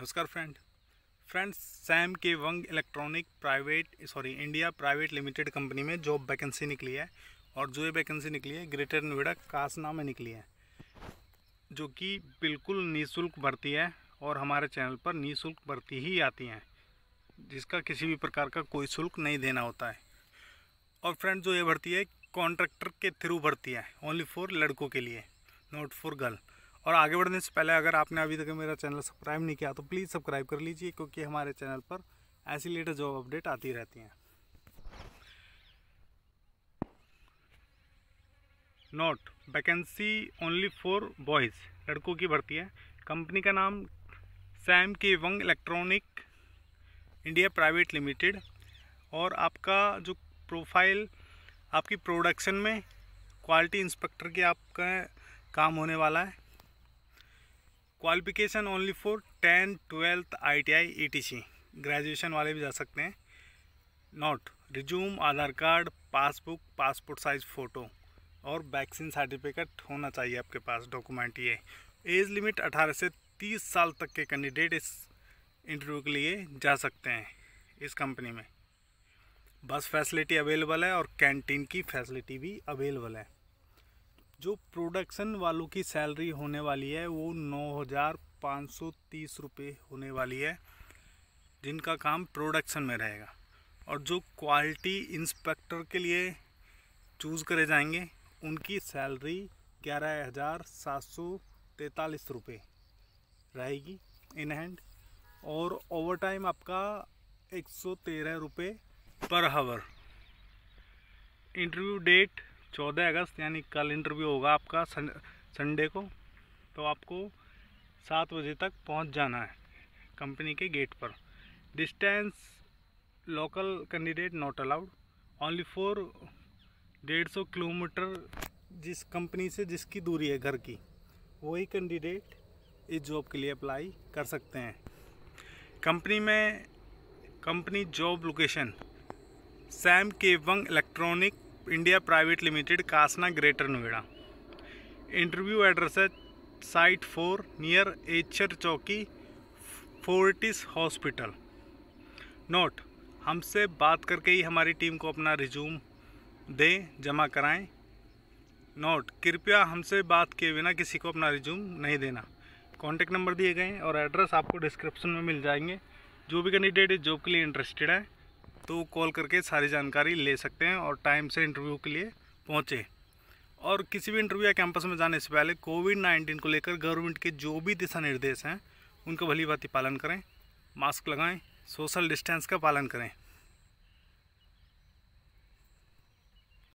नमस्कार friend friends Samkwang electronic private sorry India private limited company में job vacancy निकली है और जो ये वैकेंसी निकली है ग्रेटर नोएडा कासना में निकली है जो कि बिल्कुल निःशुल्क भर्ती है और हमारे चैनल पर निःशुल्क भर्ती ही आती हैं जिसका किसी भी प्रकार का कोई शुल्क नहीं देना होता है और फ्रेंड जो ये भर्ती है कॉन्ट्रैक्टर के थ्रू भर्ती है ओनली फॉर लड़कों के लिए नॉट फॉर गर्ल और आगे बढ़ने से पहले अगर आपने अभी तक मेरा चैनल सब्सक्राइब नहीं किया तो प्लीज़ सब्सक्राइब कर लीजिए क्योंकि हमारे चैनल पर ऐसी लेटेस्ट जॉब अपडेट आती रहती हैं note vacancy only for boys लड़कों की भर्ती है कंपनी का नाम Samkwang electronic India private limited और आपका जो प्रोफाइल आपकी प्रोडक्शन में क्वालिटी इंस्पेक्टर के आपका काम होने वाला है qualification only for tenth twelfth ITI ETC graduation वाले भी जा सकते हैं note resume Aadhaar card passbook passport size photo और वैक्सीन सर्टिफिकेट होना चाहिए आपके पास डॉक्यूमेंट ये एज लिमिट 18 से 30 साल तक के कैंडिडेट इस इंटरव्यू के लिए जा सकते हैं इस कंपनी में बस फैसिलिटी अवेलेबल है और कैंटीन की फैसिलिटी भी अवेलेबल है जो प्रोडक्शन वालों की सैलरी होने वाली है वो नौ हज़ार पाँच सौ तीस रुपये होने वाली है जिनका काम प्रोडक्शन में रहेगा और जो क्वालिटी इंस्पेक्टर के लिए चूज़ करे जाएंगे उनकी सैलरी ग्यारह हज़ार सात सौ तैंतालीस रुपये रहेगी इन हैंड और ओवर टाइम आपका एक सौ तेरह रुपये पर हावर इंटरव्यू डेट चौदह अगस्त यानी कल इंटरव्यू होगा आपका संडे को तो आपको सात बजे तक पहुंच जाना है कंपनी के गेट पर distance local candidate not allowed only for डेढ़ सौ किलोमीटर जिस कंपनी से जिसकी दूरी है घर की वही कैंडिडेट इस जॉब के लिए अप्लाई कर सकते हैं कंपनी में company job location Samkwang electronic India private limited Kasna greater Noida interview address है साइट फोर नियर एचर चौकी फोर्टिस हॉस्पिटल नोट हमसे बात करके ही हमारी टीम को अपना रिज्यूम दें जमा कराएं नोट कृपया हमसे बात किए बिना किसी को अपना रिज्यूम नहीं देना कॉन्टैक्ट नंबर दिए गए हैं और एड्रेस आपको डिस्क्रिप्शन में मिल जाएंगे जो भी कैंडिडेट इस जॉब के लिए इंटरेस्टेड है तो वो कॉल करके सारी जानकारी ले सकते हैं और टाइम से इंटरव्यू के लिए पहुँचे और किसी भी इंटरव्यू या कैंपस में जाने से पहले कोविड नाइन्टीन को लेकर गवर्नमेंट के जो भी दिशा निर्देश हैं उनका भली भांति पालन करें मास्क लगाएं सोशल डिस्टेंस का पालन करें